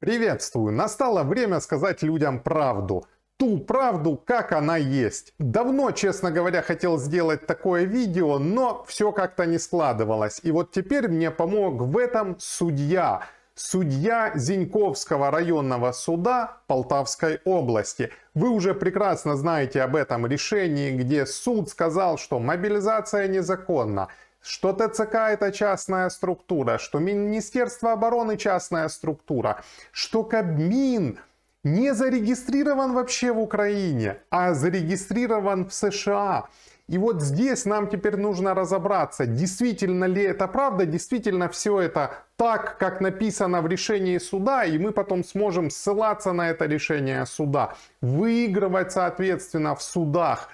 Приветствую! Настало время сказать людям правду. Ту правду, как она есть. Давно, честно говоря, хотел сделать такое видео, но все как-то не складывалось. И вот теперь мне помог в этом судья. Судья Зиньковского районного суда Полтавской области. Вы уже прекрасно знаете об этом решении, где суд сказал, что мобилизация незаконна что ТЦК это частная структура, что Министерство обороны частная структура, что Кабмин не зарегистрирован вообще в Украине, а зарегистрирован в США. И вот здесь нам теперь нужно разобраться, действительно ли это правда, действительно все это так, как написано в решении суда, и мы потом сможем ссылаться на это решение суда, выигрывать, соответственно, в судах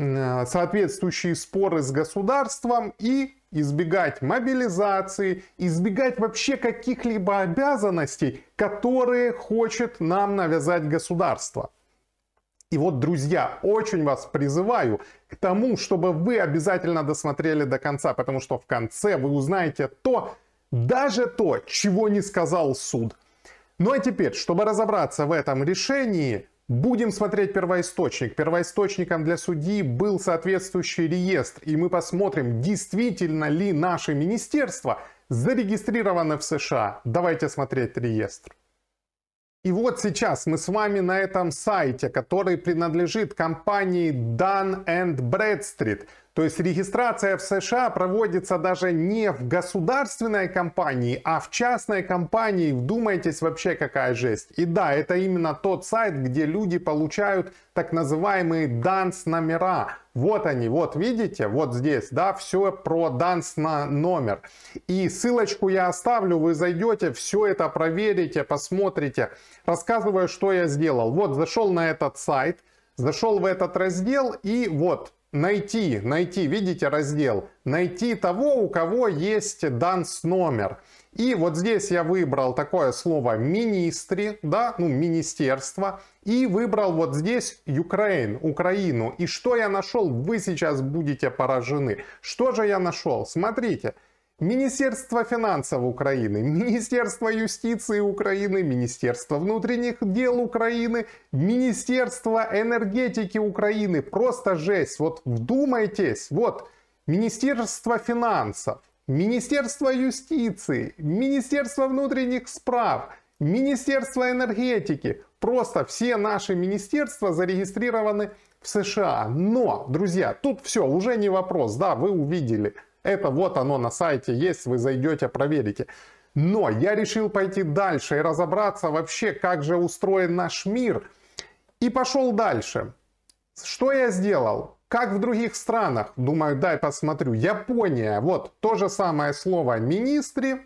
соответствующие споры с государством и избегать мобилизации, избегать вообще каких-либо обязанностей, которые хочет нам навязать государство. И вот, друзья, очень вас призываю к тому, чтобы вы обязательно досмотрели до конца, потому что в конце вы узнаете то, даже то, чего не сказал суд. Ну а теперь, чтобы разобраться в этом решении, Будем смотреть первоисточник. Первоисточником для судьи был соответствующий реестр, и мы посмотрим, действительно ли наше министерство зарегистрировано в США. Давайте смотреть реестр. И вот сейчас мы с вами на этом сайте, который принадлежит компании Dun and Bradstreet. То есть регистрация в США проводится даже не в государственной компании, а в частной компании. Вдумайтесь вообще какая жесть. И да, это именно тот сайт, где люди получают так называемые данс номера. Вот они, вот видите, вот здесь, да, все про данс на номер. И ссылочку я оставлю, вы зайдете, все это проверите, посмотрите. Рассказываю, что я сделал. Вот зашел на этот сайт, зашел в этот раздел и вот найти, найти, видите раздел, найти того, у кого есть данс номер. И вот здесь я выбрал такое слово министри, да, ну министерство, и выбрал вот здесь Украин, Украину. И что я нашел, вы сейчас будете поражены. Что же я нашел? Смотрите, Министерство финансов Украины, Министерство юстиции Украины, Министерство внутренних дел Украины, Министерство энергетики Украины. Просто жесть. Вот вдумайтесь. Вот Министерство финансов, Министерство юстиции, Министерство внутренних справ, Министерство энергетики. Просто все наши министерства зарегистрированы в США. Но, друзья, тут все, уже не вопрос. Да, вы увидели. Это вот оно на сайте есть, вы зайдете, проверите. Но я решил пойти дальше и разобраться вообще, как же устроен наш мир. И пошел дальше. Что я сделал? Как в других странах? Думаю, дай посмотрю. Япония. Вот то же самое слово министри.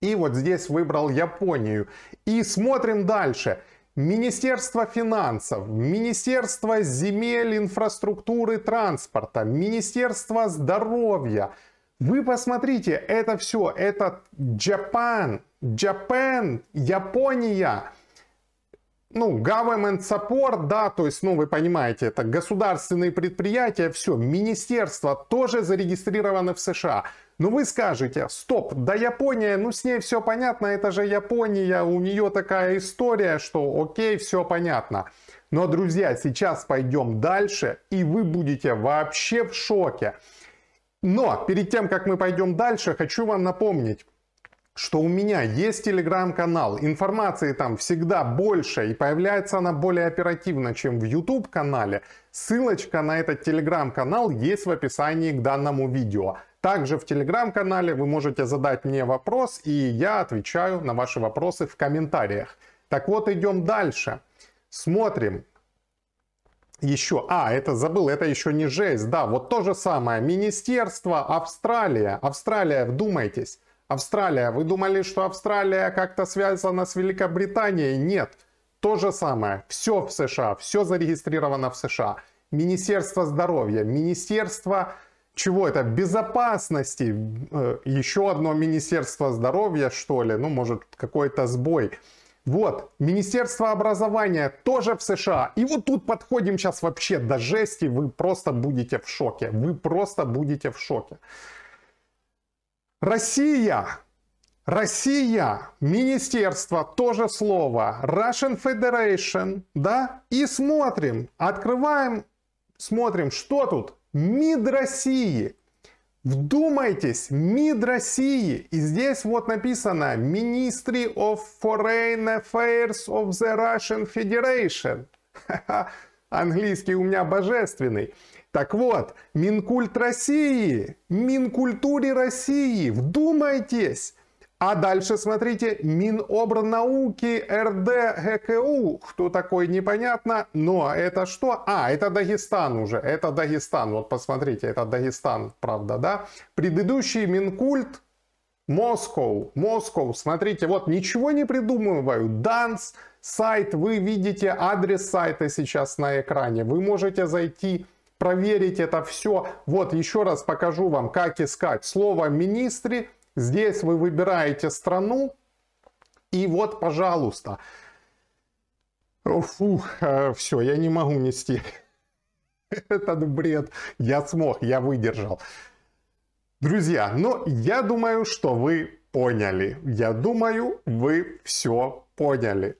И вот здесь выбрал Японию. И смотрим дальше. Министерство финансов, Министерство земель, инфраструктуры, транспорта, Министерство здоровья. Вы посмотрите, это все, это Japan, Japan, Япония. Ну, government support, да, то есть, ну, вы понимаете, это государственные предприятия, все, министерство тоже зарегистрировано в США. Но ну, вы скажете, стоп, да Япония, ну с ней все понятно, это же Япония, у нее такая история, что окей, все понятно. Но, друзья, сейчас пойдем дальше, и вы будете вообще в шоке. Но перед тем, как мы пойдем дальше, хочу вам напомнить, что у меня есть телеграм-канал, информации там всегда больше и появляется она более оперативно, чем в YouTube канале. Ссылочка на этот телеграм-канал есть в описании к данному видео. Также в телеграм-канале вы можете задать мне вопрос, и я отвечаю на ваши вопросы в комментариях. Так вот, идем дальше. Смотрим. Еще, а, это забыл, это еще не жесть, да, вот то же самое, Министерство Австралия, Австралия, вдумайтесь, Австралия, вы думали, что Австралия как-то связана с Великобританией? Нет, то же самое, все в США, все зарегистрировано в США. Министерство здоровья, Министерство чего это? Безопасности. Э, Еще одно Министерство здоровья, что ли? Ну, может, какой-то сбой. Вот, Министерство образования тоже в США. И вот тут подходим сейчас вообще до жести, вы просто будете в шоке. Вы просто будете в шоке. Россия, Россия, министерство, тоже слово, Russian Federation, да, и смотрим, открываем, смотрим, что тут. МИД России. Вдумайтесь, МИД России. И здесь вот написано Ministry of Foreign Affairs of the Russian Federation. Английский у меня божественный. Так вот, Минкульт России, Минкультуре России, вдумайтесь, а дальше, смотрите, Минобрнауки РД ГКУ. Кто такой, непонятно. Но ну, а это что? А, это Дагестан уже. Это Дагестан. Вот посмотрите, это Дагестан, правда, да? Предыдущий Минкульт Москов, Москов, смотрите, вот ничего не придумываю. Данс, сайт, вы видите адрес сайта сейчас на экране. Вы можете зайти, проверить это все. Вот еще раз покажу вам, как искать. Слово «министры» Здесь вы выбираете страну, и вот, пожалуйста. Фу, э, все, я не могу нести этот бред. Я смог, я выдержал. Друзья, ну, я думаю, что вы поняли. Я думаю, вы все поняли.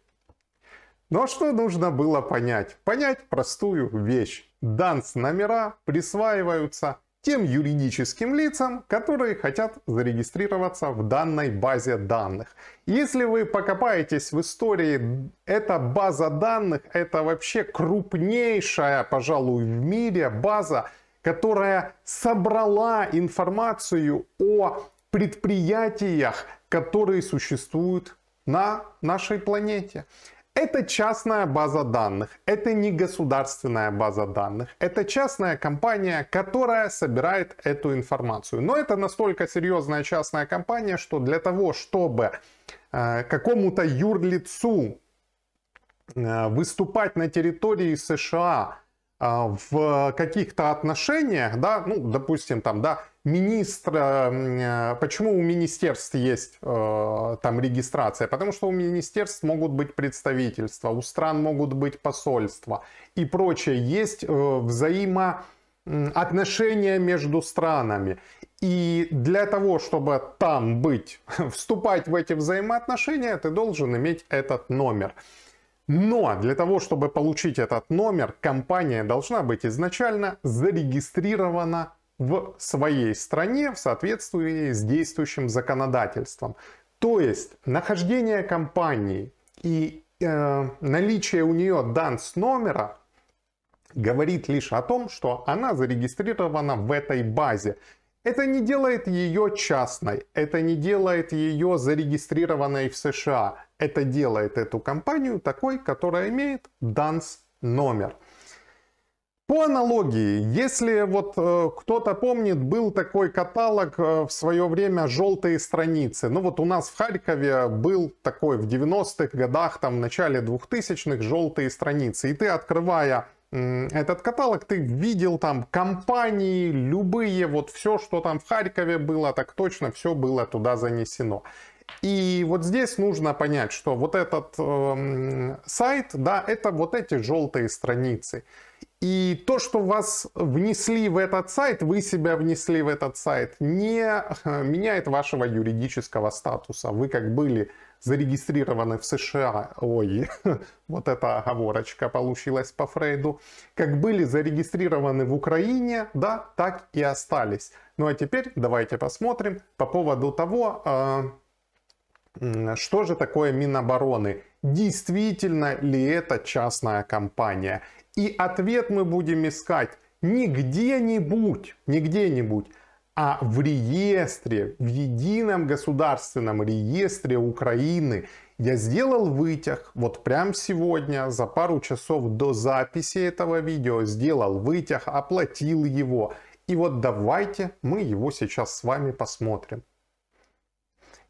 Но что нужно было понять? Понять простую вещь. Данс номера присваиваются тем юридическим лицам, которые хотят зарегистрироваться в данной базе данных. Если вы покопаетесь в истории, эта база данных это вообще крупнейшая, пожалуй, в мире база, которая собрала информацию о предприятиях, которые существуют на нашей планете. Это частная база данных, это не государственная база данных, это частная компания, которая собирает эту информацию. Но это настолько серьезная частная компания, что для того, чтобы э, какому-то юрлицу э, выступать на территории США э, в каких-то отношениях, да, ну, допустим, там, да, министра, э, почему у министерств есть э, там регистрация? Потому что у министерств могут быть представительства, у стран могут быть посольства и прочее. Есть э, взаимоотношения между странами. И для того, чтобы там быть, вступать в эти взаимоотношения, ты должен иметь этот номер. Но для того, чтобы получить этот номер, компания должна быть изначально зарегистрирована в своей стране в соответствии с действующим законодательством. То есть нахождение компании и э, наличие у нее данс номера говорит лишь о том, что она зарегистрирована в этой базе. Это не делает ее частной, это не делает ее зарегистрированной в США. Это делает эту компанию такой, которая имеет данс номер. По аналогии, если вот э, кто-то помнит, был такой каталог э, в свое время «Желтые страницы». Ну вот у нас в Харькове был такой в 90-х годах, там в начале 2000-х «Желтые страницы». И ты, открывая э, этот каталог, ты видел там компании, любые, вот все, что там в Харькове было, так точно все было туда занесено. И вот здесь нужно понять, что вот этот э, сайт, да, это вот эти желтые страницы. И то, что вас внесли в этот сайт, вы себя внесли в этот сайт, не меняет вашего юридического статуса. Вы как были зарегистрированы в США, ой, вот эта оговорочка получилась по Фрейду, как были зарегистрированы в Украине, да, так и остались. Ну а теперь давайте посмотрим по поводу того, а, что же такое Минобороны? Действительно ли это частная компания? И ответ мы будем искать не где-нибудь, не где-нибудь, а в реестре, в едином государственном реестре Украины. Я сделал вытяг, вот прям сегодня, за пару часов до записи этого видео, сделал вытяг, оплатил его. И вот давайте мы его сейчас с вами посмотрим.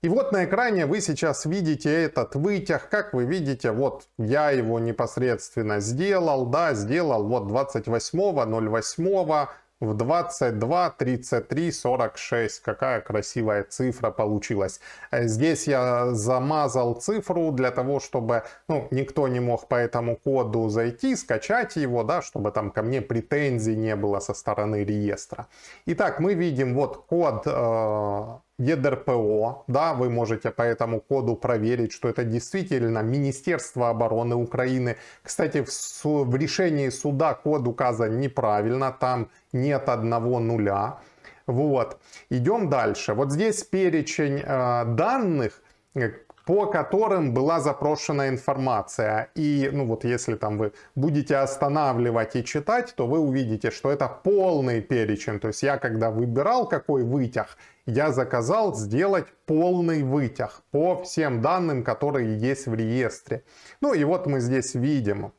И вот на экране вы сейчас видите этот вытяг. Как вы видите, вот я его непосредственно сделал. Да, сделал вот 28.08 в 22, 33, 46. Какая красивая цифра получилась. Здесь я замазал цифру для того, чтобы ну, никто не мог по этому коду зайти, скачать его, да, чтобы там ко мне претензий не было со стороны реестра. Итак, мы видим вот код... Э ЕДРПО. Да, вы можете по этому коду проверить, что это действительно Министерство обороны Украины. Кстати, в, су- в решении суда код указан неправильно, там нет одного нуля. Вот, идем дальше. Вот здесь перечень э, данных, э, по которым была запрошена информация. И, ну вот, если там вы будете останавливать и читать, то вы увидите, что это полный перечень. То есть я, когда выбирал, какой вытяг, я заказал сделать полный вытяг по всем данным, которые есть в реестре. Ну и вот мы здесь видим,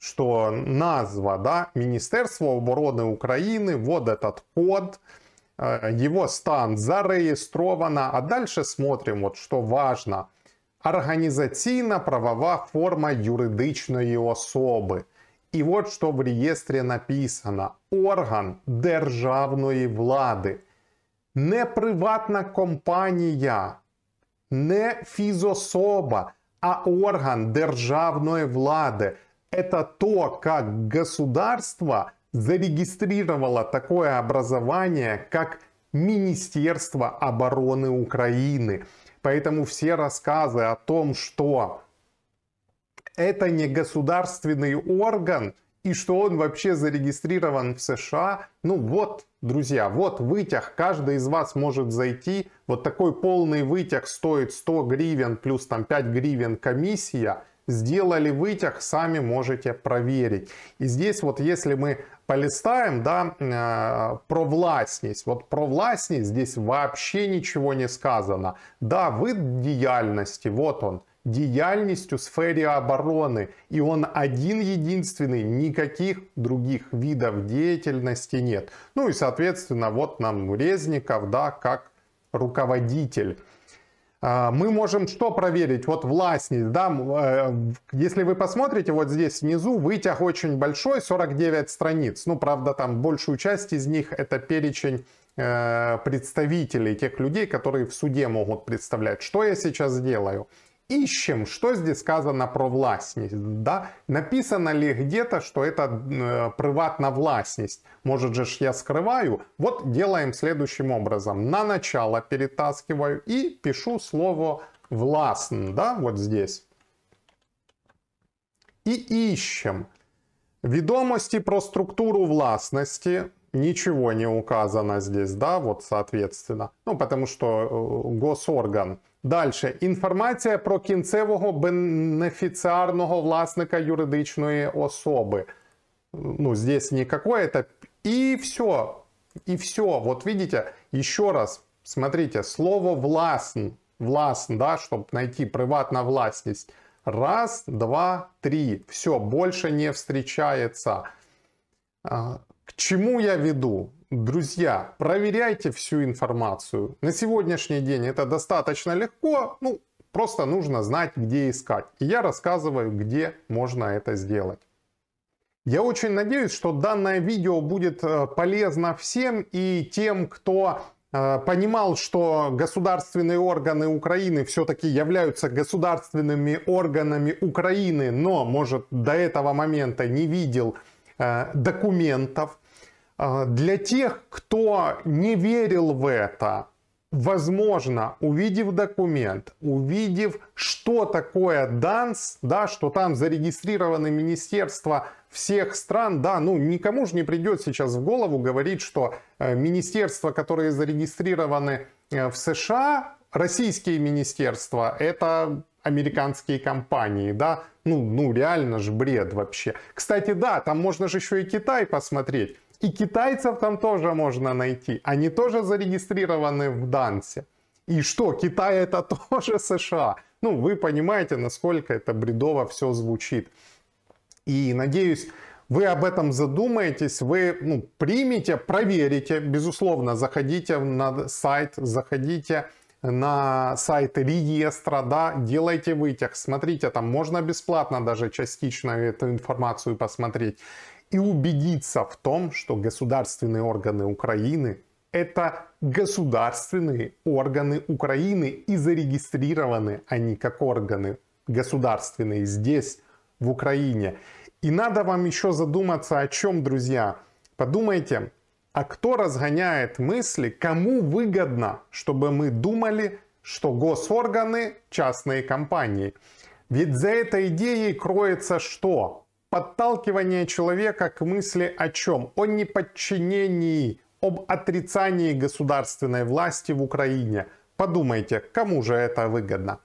что назва, да, Министерство обороны Украины, вот этот код, Э, его стан зареєстрована, а дальше смотрим, вот что важно. организационно правова форма юридичної особы и вот что в реестре написано: орган державной влади, не приватная компания, не физособа, а орган державной влади. Это то, как государство зарегистрировало такое образование, как Министерство обороны Украины. Поэтому все рассказы о том, что это не государственный орган и что он вообще зарегистрирован в США, ну вот, друзья, вот вытяг, каждый из вас может зайти, вот такой полный вытяг стоит 100 гривен плюс там 5 гривен комиссия – Сделали вытяг, сами можете проверить. И здесь вот если мы полистаем, да, э, про власність. Вот про власність здесь вообще ничего не сказано. Да, вид деятельности, вот он, деятельность в сфере обороны. И он один единственный, никаких других видов деятельности нет. Ну и, соответственно, вот нам Резников, да, как руководитель. А, мы можем что проверить? Вот властность, да, э, если вы посмотрите, вот здесь внизу вытяг очень большой, 49 страниц. Ну, правда, там большую часть из них это перечень э, представителей, тех людей, которые в суде могут представлять. Что я сейчас делаю? ищем, что здесь сказано про властность, да? Написано ли где-то, что это э, приватна властность? Может же я скрываю? Вот делаем следующим образом. На начало перетаскиваю и пишу слово властн, да, вот здесь. И ищем. ведомости про структуру власності ничего не указано здесь, да, вот соответственно. Ну, потому что э, госорган. Дальше информация про кінцевого бенефициарного власника юридичної особи. Ну, здесь не это И все. И все. Вот видите, еще раз, смотрите, слово «властн», «властн», да, чтобы найти приватная властность. Раз, два, три. Все, больше не встречается. А, к чему я веду? Друзья, проверяйте всю информацию. На сегодняшний день это достаточно легко, ну, просто нужно знать, где искать. И я рассказываю, где можно это сделать. Я очень надеюсь, что данное видео будет э, полезно всем и тем, кто э, понимал, что государственные органы Украины все-таки являются государственными органами Украины, но, может, до этого момента не видел Э, документов. Э, для тех, кто не верил в это, возможно, увидев документ, увидев, что такое ДАНС, да, что там зарегистрированы министерства всех стран, да, ну никому же не придет сейчас в голову говорить, что э, министерства, которые зарегистрированы в США, российские министерства, это американские компании, да, ну, ну реально же бред вообще. Кстати, да, там можно же еще и Китай посмотреть. И китайцев там тоже можно найти. Они тоже зарегистрированы в Дансе. И что, Китай это тоже США? Ну, вы понимаете, насколько это бредово все звучит. И надеюсь, вы об этом задумаетесь, вы ну, примете, проверите. Безусловно, заходите на сайт, заходите на сайт реестра, да, делайте вытек, смотрите, там можно бесплатно даже частично эту информацию посмотреть и убедиться в том, что государственные органы Украины это государственные органы Украины и зарегистрированы они как органы государственные здесь, в Украине. И надо вам еще задуматься о чем, друзья. Подумайте, а кто разгоняет мысли, кому выгодно, чтобы мы думали, что госорганы – частные компании? Ведь за этой идеей кроется что? Подталкивание человека к мысли о чем? О неподчинении, об отрицании государственной власти в Украине. Подумайте, кому же это выгодно?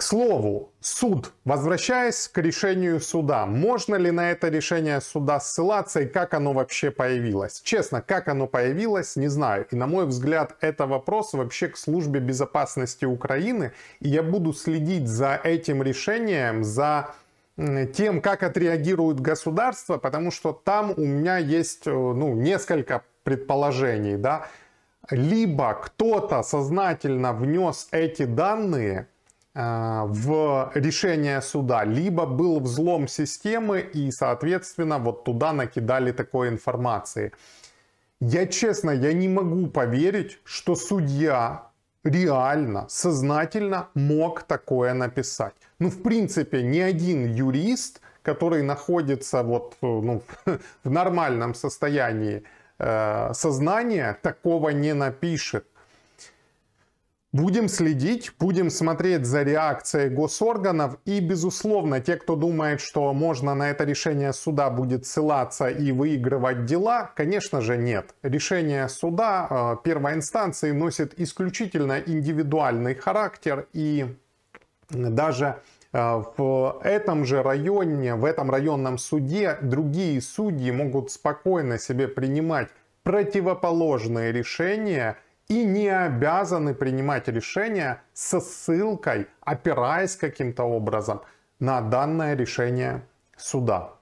К слову, суд. Возвращаясь к решению суда, можно ли на это решение суда ссылаться и как оно вообще появилось? Честно, как оно появилось, не знаю. И на мой взгляд, это вопрос вообще к службе безопасности Украины. И я буду следить за этим решением, за тем, как отреагирует государство, потому что там у меня есть э, ну, несколько предположений. Да? Либо кто-то сознательно внес эти данные – Э, в решение суда, либо был взлом системы и, соответственно, вот туда накидали такой информации. Я честно, я не могу поверить, что судья реально, сознательно мог такое написать. Ну, в принципе, ни один юрист, который находится вот ну, в нормальном состоянии э, сознания, такого не напишет. Будем следить, будем смотреть за реакцией госорганов и, безусловно, те, кто думает, что можно на это решение суда будет ссылаться и выигрывать дела, конечно же нет. Решение суда э, первой инстанции носит исключительно индивидуальный характер и даже э, в этом же районе, в этом районном суде другие судьи могут спокойно себе принимать противоположные решения – и не обязаны принимать решения со ссылкой, опираясь каким-то образом на данное решение суда.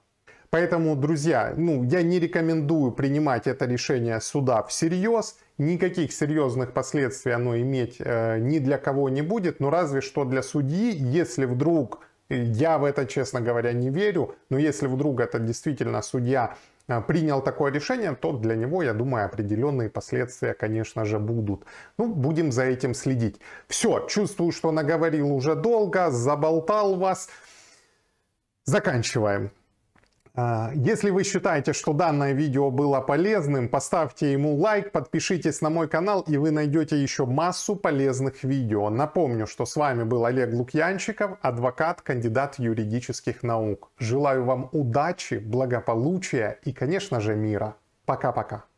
Поэтому, друзья, ну, я не рекомендую принимать это решение суда всерьез. Никаких серьезных последствий оно иметь э, ни для кого не будет, но разве что для судьи, если вдруг я в это, честно говоря, не верю, но если вдруг это действительно судья э, принял такое решение, то для него, я думаю, определенные последствия, конечно же, будут. Ну, будем за этим следить. Все, чувствую, что наговорил уже долго, заболтал вас. Заканчиваем. А, если вы считаете, что данное видео было полезным, поставьте ему лайк, подпишитесь на мой канал и вы найдете еще массу полезных видео. Напомню, что с вами был Олег Лукьянчиков, адвокат, кандидат юридических наук. Желаю вам удачи, благополучия и, конечно же, мира. Пока-пока.